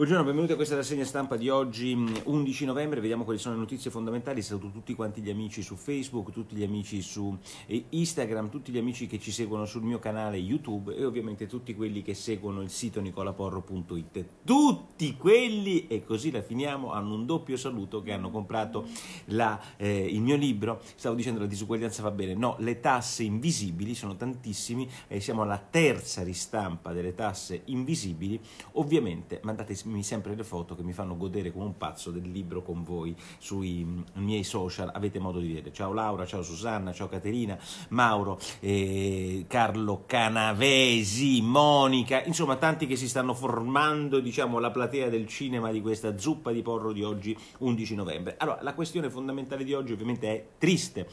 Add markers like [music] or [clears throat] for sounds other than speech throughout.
Buongiorno, benvenuti a questa rassegna stampa di oggi 11 mm, novembre, vediamo quali sono le notizie fondamentali, saluto tutti quanti gli amici su Facebook, tutti gli amici su eh, Instagram, tutti gli amici che ci seguono sul mio canale YouTube e ovviamente tutti quelli che seguono il sito nicolaporro.it. Tutti quelli, e così la finiamo, hanno un doppio saluto che hanno comprato la, eh, il mio libro, stavo dicendo la disuguaglianza va bene, no, le tasse invisibili sono tantissime, eh, siamo alla terza ristampa delle tasse invisibili, ovviamente mandate mandatemi sempre le foto che mi fanno godere come un pazzo del libro con voi sui mm, miei social, avete modo di vedere. Ciao Laura, ciao Susanna, ciao Caterina, Mauro, eh, Carlo Canavesi, Monica, insomma tanti che si stanno formando diciamo, la platea del cinema di questa zuppa di porro di oggi 11 novembre. Allora, la questione fondamentale di oggi ovviamente è triste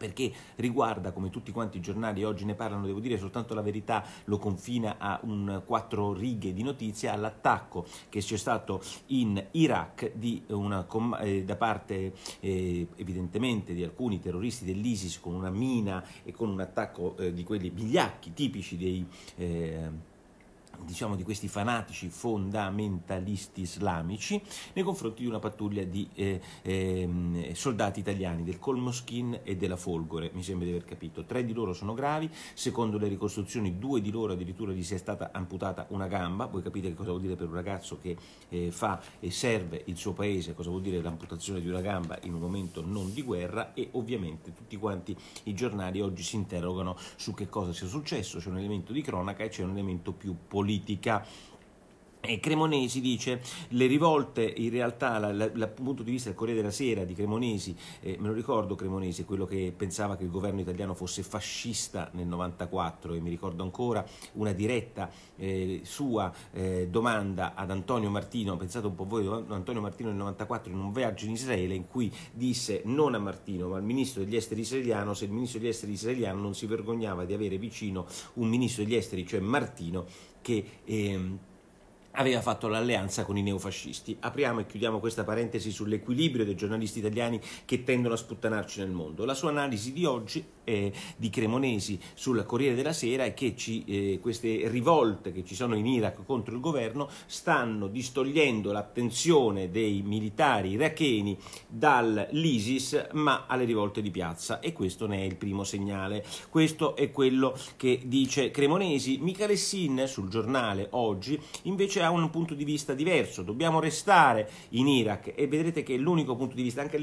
perché riguarda, come tutti quanti i giornali oggi ne parlano, devo dire soltanto la verità lo confina a un quattro righe di notizia, all'attacco che c'è stato in Iraq una, eh, da parte eh, evidentemente di alcuni terroristi dell'ISIS con una mina e con un attacco eh, di quelli bigliacchi tipici dei... Eh, diciamo, di questi fanatici fondamentalisti islamici nei confronti di una pattuglia di eh, eh, soldati italiani del Colmoskin e della Folgore, mi sembra di aver capito. Tre di loro sono gravi, secondo le ricostruzioni due di loro addirittura gli sia stata amputata una gamba, voi capite che cosa vuol dire per un ragazzo che eh, fa e serve il suo paese, cosa vuol dire l'amputazione di una gamba in un momento non di guerra e ovviamente tutti quanti i giornali oggi si interrogano su che cosa sia successo, c'è un elemento di cronaca e c'è un elemento più politico política E Cremonesi dice le rivolte, in realtà dal punto di vista del Corriere della Sera di Cremonesi, eh, me lo ricordo Cremonesi, quello che pensava che il governo italiano fosse fascista nel 94 e mi ricordo ancora una diretta eh, sua eh, domanda ad Antonio Martino, pensate un po' voi, Antonio Martino nel 94 in un viaggio in Israele in cui disse non a Martino ma al ministro degli esteri israeliano se il ministro degli esteri israeliano non si vergognava di avere vicino un ministro degli esteri, cioè Martino, che... Ehm, aveva fatto l'alleanza con i neofascisti. Apriamo e chiudiamo questa parentesi sull'equilibrio dei giornalisti italiani che tendono a sputtanarci nel mondo. La sua analisi di oggi eh, di Cremonesi sul Corriere della Sera è che ci, eh, queste rivolte che ci sono in Iraq contro il governo stanno distogliendo l'attenzione dei militari iracheni dall'ISIS ma alle rivolte di piazza e questo ne è il primo segnale. Questo è quello che dice Cremonesi. Michele Sin sul giornale oggi invece ha un punto di vista diverso. Dobbiamo restare in Iraq e vedrete che è l'unico punto di vista anche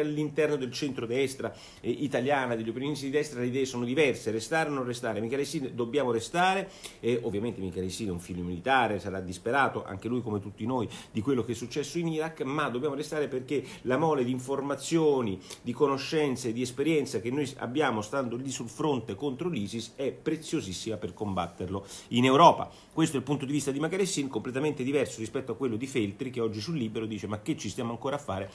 all'interno del centro-destra eh, italiana degli opinioni opinioni di destra le idee sono diverse, restare o non restare, Michelessini dobbiamo restare e ovviamente Michelessini è un figlio militare, sarà disperato anche lui come tutti noi di quello che è successo in Iraq, ma dobbiamo restare perché la mole di informazioni, di conoscenze, di esperienza che noi abbiamo stando lì sul fronte contro l'ISIS è preziosissima per combatterlo in Europa. Questo è il punto di vista di Michelessini, completamente diverso rispetto a quello di Feltri che oggi sul Libero dice ma che ci stiamo ancora a fare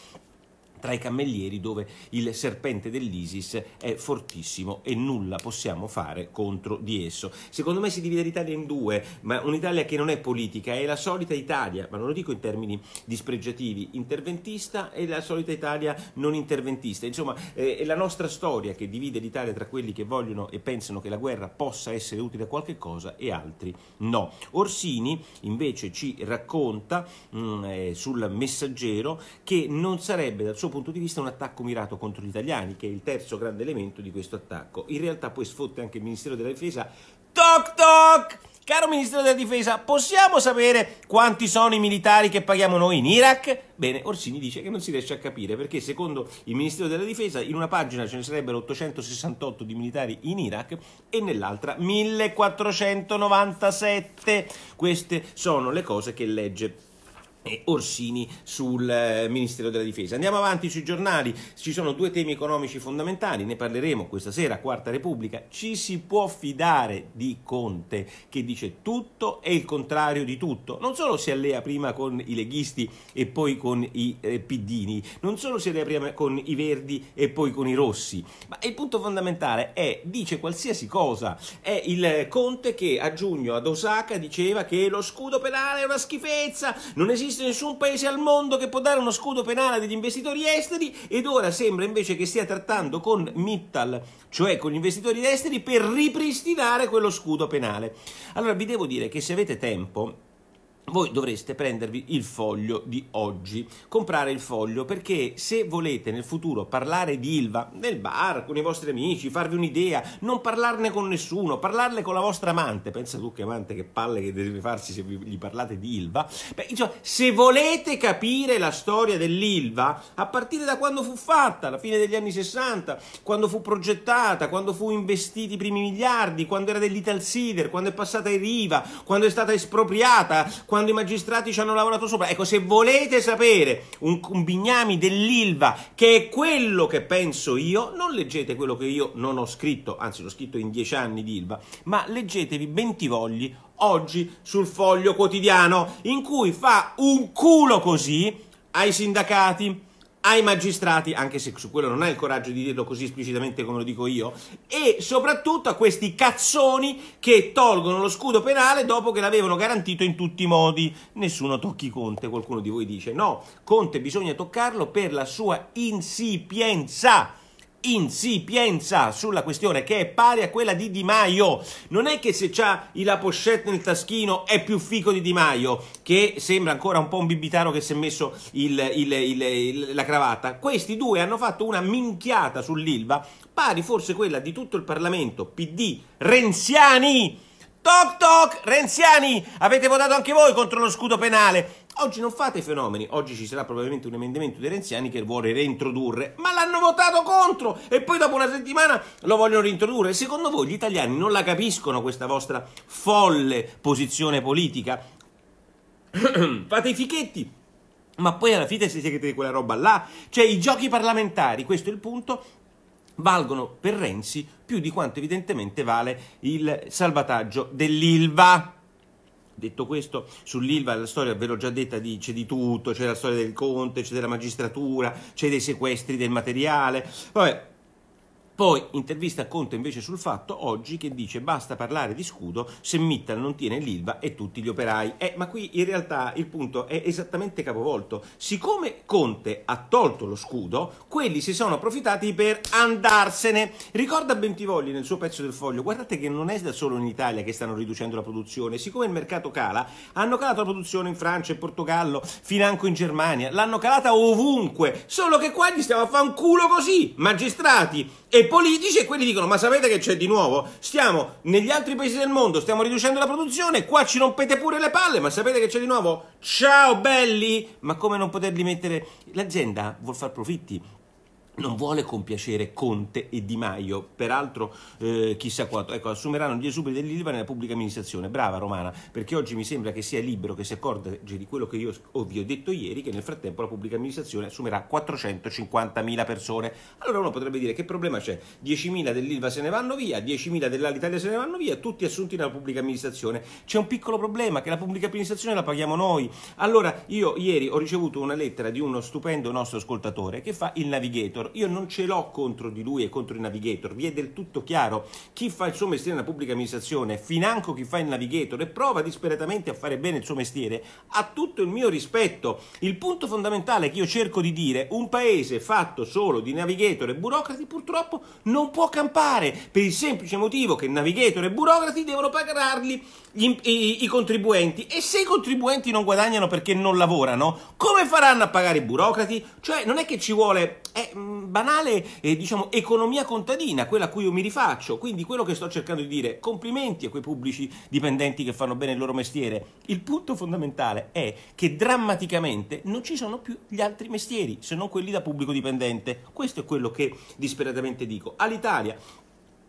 tra i cammellieri dove il serpente dell'Isis è fortissimo e nulla possiamo fare contro di esso. Secondo me si divide l'Italia in due, ma un'Italia che non è politica, è la solita Italia, ma non lo dico in termini dispregiativi, interventista e la solita Italia non interventista. Insomma, eh, è la nostra storia che divide l'Italia tra quelli che vogliono e pensano che la guerra possa essere utile a qualche cosa e altri no. Orsini invece ci racconta mh, mm, eh, sul messaggero che non sarebbe dal suo punto punto di vista un attacco mirato contro gli italiani, che è il terzo grande elemento di questo attacco. In realtà poi sfotte anche il Ministero della Difesa. Toc toc! Caro Ministro della Difesa, possiamo sapere quanti sono i militari che paghiamo noi in Iraq? Bene, Orsini dice che non si riesce a capire perché secondo il Ministero della Difesa in una pagina ce ne sarebbero 868 di militari in Iraq e nell'altra 1497. Queste sono le cose che legge e Orsini sul eh, Ministero della Difesa. Andiamo avanti sui giornali, ci sono due temi economici fondamentali, ne parleremo questa sera, Quarta Repubblica, ci si può fidare di Conte che dice tutto e il contrario di tutto, non solo si allea prima con i leghisti e poi con i eh, piddini, non solo si allea prima con i verdi e poi con i rossi, ma il punto fondamentale è, dice qualsiasi cosa, è il Conte che a giugno ad Osaka diceva che lo scudo penale è una schifezza, non esiste esiste nessun paese al mondo che può dare uno scudo penale agli investitori esteri ed ora sembra invece che stia trattando con Mittal, cioè con gli investitori esteri, per ripristinare quello scudo penale. Allora vi devo dire che se avete tempo, voi dovreste prendervi il foglio di oggi, comprare il foglio perché se volete nel futuro parlare di Ilva nel bar, con i vostri amici, farvi un'idea, non parlarne con nessuno, parlarne con la vostra amante, pensa tu che amante che palle che deve farsi se vi, gli parlate di Ilva, Beh, insomma, se volete capire la storia dell'Ilva a partire da quando fu fatta, alla fine degli anni 60, quando fu progettata, quando fu investiti i primi miliardi, quando era dell'Ital dell'Italsider, quando è passata ai Riva, quando è stata espropriata, quando i magistrati ci hanno lavorato sopra. Ecco, se volete sapere un, un bignami dell'Ilva che è quello che penso io, non leggete quello che io non ho scritto, anzi l'ho scritto in dieci anni di Ilva, ma leggetevi Bentivogli oggi sul foglio quotidiano in cui fa un culo così ai sindacati ai magistrati, anche se su quello non hai il coraggio di dirlo così esplicitamente come lo dico io, e soprattutto a questi cazzoni che tolgono lo scudo penale dopo che l'avevano garantito in tutti i modi. Nessuno tocchi Conte, qualcuno di voi dice no, Conte bisogna toccarlo per la sua insipienza insipienza sulla questione che è pari a quella di Di Maio. Non è che se c'ha la pochette nel taschino è più fico di Di Maio, che sembra ancora un po' un bibitano che si è messo il, il, il, la cravatta. Questi due hanno fatto una minchiata sull'Ilva, pari forse quella di tutto il Parlamento, PD, Renziani Toc toc, renziani, avete votato anche voi contro lo scudo penale. Oggi non fate fenomeni, oggi ci sarà probabilmente un emendamento dei renziani che vuole reintrodurre, ma l'hanno votato contro e poi dopo una settimana lo vogliono reintrodurre. Secondo voi gli italiani non la capiscono questa vostra folle posizione politica? [clears throat] fate i fichetti, ma poi alla fine se siete quella roba là, cioè i giochi parlamentari, questo è il punto, valgono per Renzi più di quanto evidentemente vale il salvataggio dell'Ilva. Detto questo, sull'Ilva la storia, ve l'ho già detta, dice di tutto, c'è la storia del Conte, c'è della magistratura, c'è dei sequestri del materiale, vabbè, poi intervista Conte invece sul fatto oggi che dice basta parlare di scudo se Mittal non tiene l'Ilva e tutti gli operai. Eh, ma qui in realtà il punto è esattamente capovolto. Siccome Conte ha tolto lo scudo, quelli si sono approfittati per andarsene. Ricorda Bentivogli nel suo pezzo del foglio, guardate che non è da solo in Italia che stanno riducendo la produzione, siccome il mercato cala, hanno calato la produzione in Francia, in Portogallo, financo in Germania, l'hanno calata ovunque, solo che qua gli stiamo a fare un culo così, magistrati e politici e quelli dicono ma sapete che c'è di nuovo? Stiamo negli altri paesi del mondo, stiamo riducendo la produzione, qua ci rompete pure le palle, ma sapete che c'è di nuovo? Ciao belli! Ma come non poterli mettere? L'azienda vuol far profitti, non vuole compiacere Conte e Di Maio, peraltro eh, chissà quanto. Ecco, assumeranno gli esuberi dell'ILVA nella pubblica amministrazione. Brava Romana, perché oggi mi sembra che sia libero che si accorge di quello che io vi ho detto ieri, che nel frattempo la pubblica amministrazione assumerà 450.000 persone. Allora uno potrebbe dire che problema c'è? 10.000 dell'ILVA se ne vanno via, 10.000 dell'Alitalia se ne vanno via, tutti assunti nella pubblica amministrazione. C'è un piccolo problema che la pubblica amministrazione la paghiamo noi. Allora io ieri ho ricevuto una lettera di uno stupendo nostro ascoltatore che fa il navigator Navigator, io non ce l'ho contro di lui e contro il Navigator, vi è del tutto chiaro, chi fa il suo mestiere nella pubblica amministrazione, financo chi fa il Navigator e prova disperatamente a fare bene il suo mestiere, ha tutto il mio rispetto. Il punto fondamentale che io cerco di dire, un paese fatto solo di Navigator e burocrati purtroppo non può campare, per il semplice motivo che Navigator e burocrati devono pagarli gli, i, i contribuenti e se i contribuenti non guadagnano perché non lavorano, come faranno a pagare i burocrati? Cioè non è che ci vuole... Eh, banale eh, diciamo, economia contadina, quella a cui io mi rifaccio. Quindi quello che sto cercando di dire, complimenti a quei pubblici dipendenti che fanno bene il loro mestiere. Il punto fondamentale è che drammaticamente non ci sono più gli altri mestieri, se non quelli da pubblico dipendente. Questo è quello che disperatamente dico. All'Italia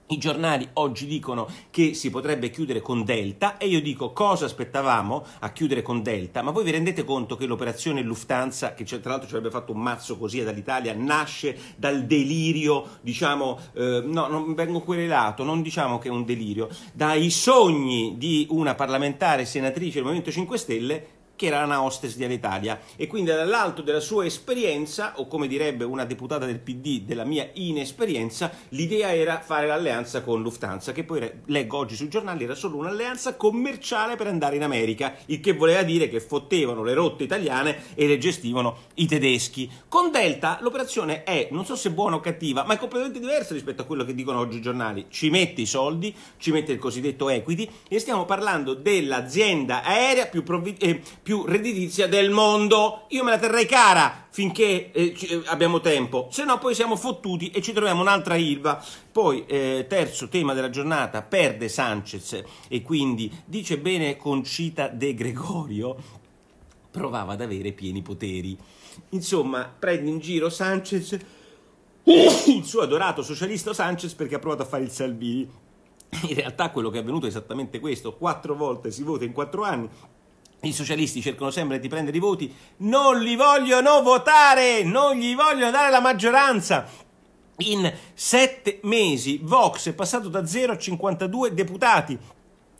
i giornali oggi dicono che si potrebbe chiudere con Delta e io dico cosa aspettavamo a chiudere con Delta, ma voi vi rendete conto che l'operazione Lufthansa, che tra l'altro ci avrebbe fatto un mazzo così dall'Italia, nasce dal delirio, diciamo, eh, no, non vengo querelato, non diciamo che è un delirio, dai sogni di una parlamentare senatrice del Movimento 5 Stelle che era una hostess di Alitalia e quindi dall'alto della sua esperienza o come direbbe una deputata del PD della mia inesperienza l'idea era fare l'alleanza con Lufthansa che poi leggo oggi sui giornali era solo un'alleanza commerciale per andare in America il che voleva dire che fottevano le rotte italiane e le gestivano i tedeschi con Delta l'operazione è non so se buona o cattiva ma è completamente diversa rispetto a quello che dicono oggi i giornali ci mette i soldi ci mette il cosiddetto equity e stiamo parlando dell'azienda aerea più provvi- eh, più redditizia del mondo. Io me la terrei cara finché eh, eh, abbiamo tempo, se no poi siamo fottuti e ci troviamo un'altra Ilva. Poi, eh, terzo tema della giornata, perde Sanchez e quindi dice bene Concita De Gregorio, provava ad avere pieni poteri. Insomma, prende in giro Sanchez, il suo adorato socialista Sanchez perché ha provato a fare il Salvini. In realtà quello che è avvenuto è esattamente questo, quattro volte si vota in quattro anni, i socialisti cercano sempre di prendere i voti, non li vogliono votare, non gli vogliono dare la maggioranza. In sette mesi Vox è passato da 0 a 52 deputati.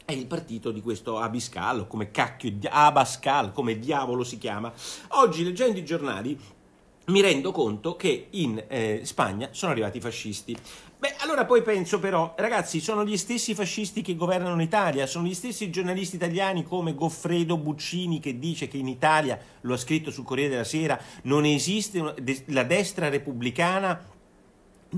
È il partito di questo Abiscal, come cacchio, Abascal, come diavolo si chiama. Oggi, leggendo i giornali, mi rendo conto che in eh, Spagna sono arrivati i fascisti. Beh, allora poi penso però, ragazzi, sono gli stessi fascisti che governano l'Italia, sono gli stessi giornalisti italiani come Goffredo Buccini che dice che in Italia, lo ha scritto sul Corriere della Sera, non esiste la destra repubblicana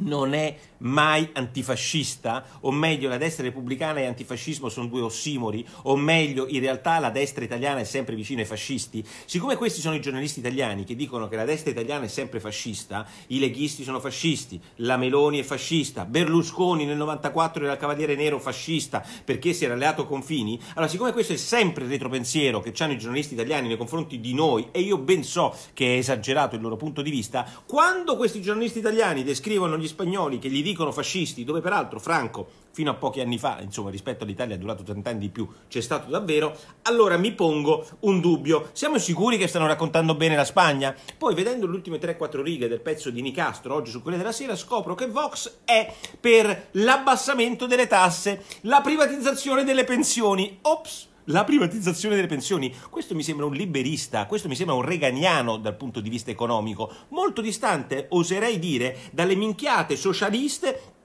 non è mai antifascista, o meglio la destra repubblicana e antifascismo sono due ossimori, o meglio in realtà la destra italiana è sempre vicina ai fascisti, siccome questi sono i giornalisti italiani che dicono che la destra italiana è sempre fascista, i leghisti sono fascisti, la Meloni è fascista, Berlusconi nel 94 era il cavaliere nero fascista perché si era alleato con Fini, allora siccome questo è sempre il retropensiero che hanno i giornalisti italiani nei confronti di noi, e io ben so che è esagerato il loro punto di vista, quando questi giornalisti italiani descrivono gli gli spagnoli che gli dicono fascisti, dove peraltro Franco fino a pochi anni fa, insomma rispetto all'Italia ha durato 30 anni di più, c'è stato davvero, allora mi pongo un dubbio. Siamo sicuri che stanno raccontando bene la Spagna? Poi vedendo le ultime 3-4 righe del pezzo di Nicastro oggi su Quelle della Sera scopro che Vox è per l'abbassamento delle tasse, la privatizzazione delle pensioni. Ops! la privatizzazione delle pensioni. Questo mi sembra un liberista, questo mi sembra un reganiano dal punto di vista economico, molto distante, oserei dire, dalle minchiate socialiste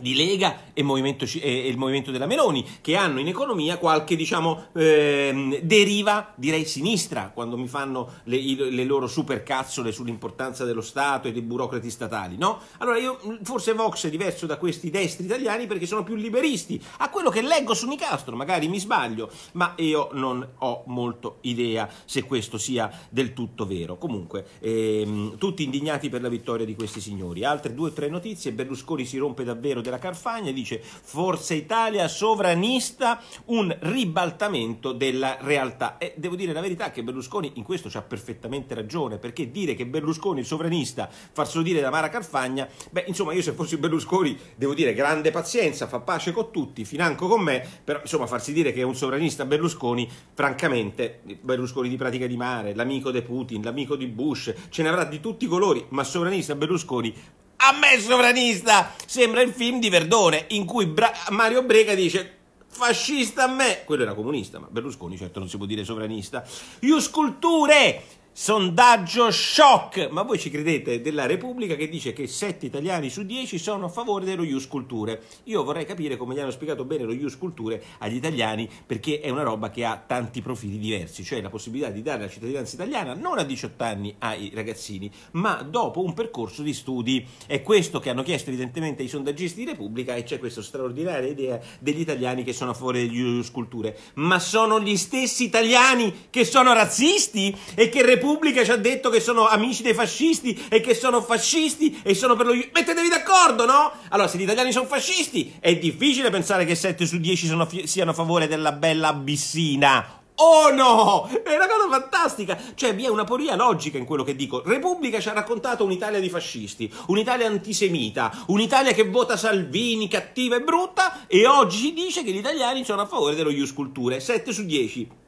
di Lega e, e, il movimento della Meloni, che hanno in economia qualche diciamo, eh, deriva, direi sinistra, quando mi fanno le, le loro supercazzole sull'importanza dello Stato e dei burocrati statali. No? Allora, io, forse Vox è diverso da questi destri italiani perché sono più liberisti. A quello che leggo su Nicastro, magari mi sbaglio, ma io non ho molto idea se questo sia del tutto vero. Comunque, ehm, tutti indignati per la vittoria di questi signori. Altre due o tre notizie, Berlusconi si rompe davvero della Carfagna, dice Forza Italia sovranista, un ribaltamento della realtà. E devo dire la verità che Berlusconi in questo ha perfettamente ragione, perché dire che Berlusconi il sovranista, farselo dire da Mara Carfagna, beh insomma io se fossi Berlusconi devo dire grande pazienza, fa pace con tutti, financo con me, però insomma farsi dire che è un sovranista Berlusconi, francamente Berlusconi di pratica di mare, l'amico di Putin, l'amico di Bush, ce ne avrà di tutti i colori, ma sovranista Berlusconi a me sovranista! Sembra il film di Verdone in cui Bra- Mario Brega dice fascista a me, quello era comunista, ma Berlusconi certo non si può dire sovranista. Ius sculture Sondaggio shock, ma voi ci credete, della Repubblica che dice che 7 italiani su 10 sono a favore dello Ius Culture. Io vorrei capire come gli hanno spiegato bene lo Ius Culture agli italiani perché è una roba che ha tanti profili diversi, cioè la possibilità di dare la cittadinanza italiana non a 18 anni ai ragazzini, ma dopo un percorso di studi. È questo che hanno chiesto evidentemente i sondaggisti di Repubblica e c'è questa straordinaria idea degli italiani che sono a favore degli Ius Culture. Ma sono gli stessi italiani che sono razzisti e che Repubblica ci ha detto che sono amici dei fascisti e che sono fascisti e sono per lo... Mettetevi d'accordo, no? Allora, se gli italiani sono fascisti, è difficile pensare che 7 su 10 sono, siano a favore della bella Abissina. Oh no! È una cosa fantastica! Cioè, vi è una poria logica in quello che dico. Repubblica ci ha raccontato un'Italia di fascisti, un'Italia antisemita, un'Italia che vota Salvini, cattiva e brutta, e oggi ci dice che gli italiani sono a favore dello Ius Culture. 7 su 10.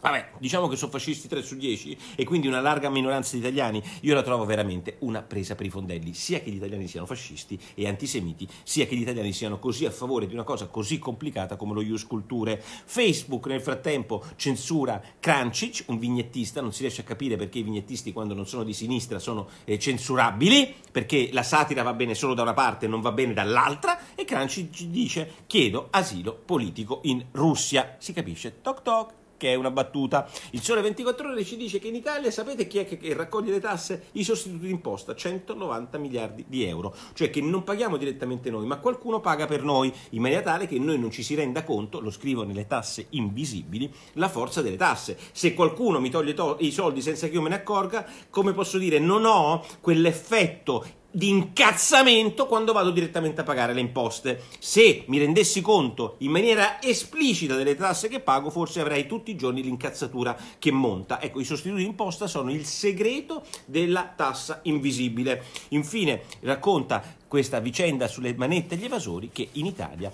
Vabbè, diciamo che sono fascisti 3 su 10 e quindi una larga minoranza di italiani, io la trovo veramente una presa per i fondelli, sia che gli italiani siano fascisti e antisemiti, sia che gli italiani siano così a favore di una cosa così complicata come lo Ius Culture. Facebook nel frattempo censura Krancic, un vignettista, non si riesce a capire perché i vignettisti quando non sono di sinistra sono eh, censurabili, perché la satira va bene solo da una parte e non va bene dall'altra, e Krancic dice chiedo asilo politico in Russia, si capisce, toc toc che è una battuta. Il Sole 24 Ore ci dice che in Italia sapete chi è che, che raccoglie le tasse? I sostituti d'imposta, 190 miliardi di euro, cioè che non paghiamo direttamente noi, ma qualcuno paga per noi, in maniera tale che noi non ci si renda conto, lo scrivo nelle tasse invisibili, la forza delle tasse. Se qualcuno mi toglie to- i soldi senza che io me ne accorga, come posso dire, non ho quell'effetto di incazzamento quando vado direttamente a pagare le imposte. Se mi rendessi conto in maniera esplicita delle tasse che pago, forse avrei tutti i giorni l'incazzatura che monta. Ecco, i sostituti di imposta sono il segreto della tassa invisibile. Infine, racconta questa vicenda sulle manette e gli evasori che in Italia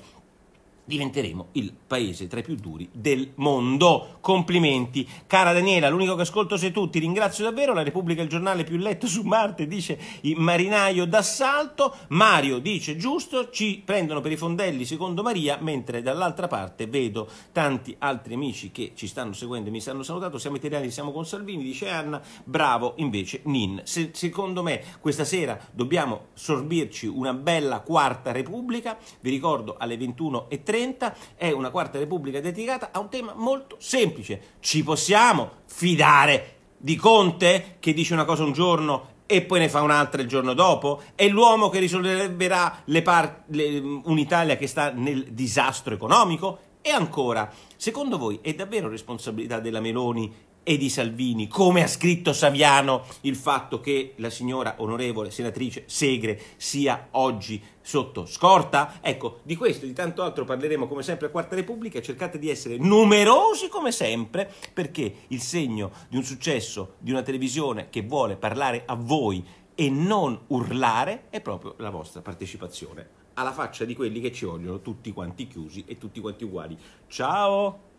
diventeremo il paese tra i più duri del mondo. Complimenti. Cara Daniela, l'unico che ascolto sei tu, ti ringrazio davvero. La Repubblica è il giornale più letto su Marte, dice il marinaio d'assalto. Mario dice giusto, ci prendono per i fondelli secondo Maria, mentre dall'altra parte vedo tanti altri amici che ci stanno seguendo e mi stanno salutando. Siamo italiani, siamo con Salvini, dice Anna. Bravo invece Nin. Se, secondo me questa sera dobbiamo sorbirci una bella quarta Repubblica. Vi ricordo alle 21.30 30 è una quarta repubblica dedicata a un tema molto semplice. Ci possiamo fidare di Conte che dice una cosa un giorno e poi ne fa un'altra il giorno dopo? È l'uomo che risolverà par- le- un'Italia che sta nel disastro economico? E ancora, secondo voi è davvero responsabilità della Meloni e di Salvini, come ha scritto Saviano, il fatto che la signora onorevole senatrice Segre sia oggi sotto scorta? Ecco, di questo e di tanto altro parleremo come sempre a Quarta Repubblica, cercate di essere numerosi come sempre, perché il segno di un successo di una televisione che vuole parlare a voi e non urlare è proprio la vostra partecipazione, alla faccia di quelli che ci vogliono tutti quanti chiusi e tutti quanti uguali. Ciao!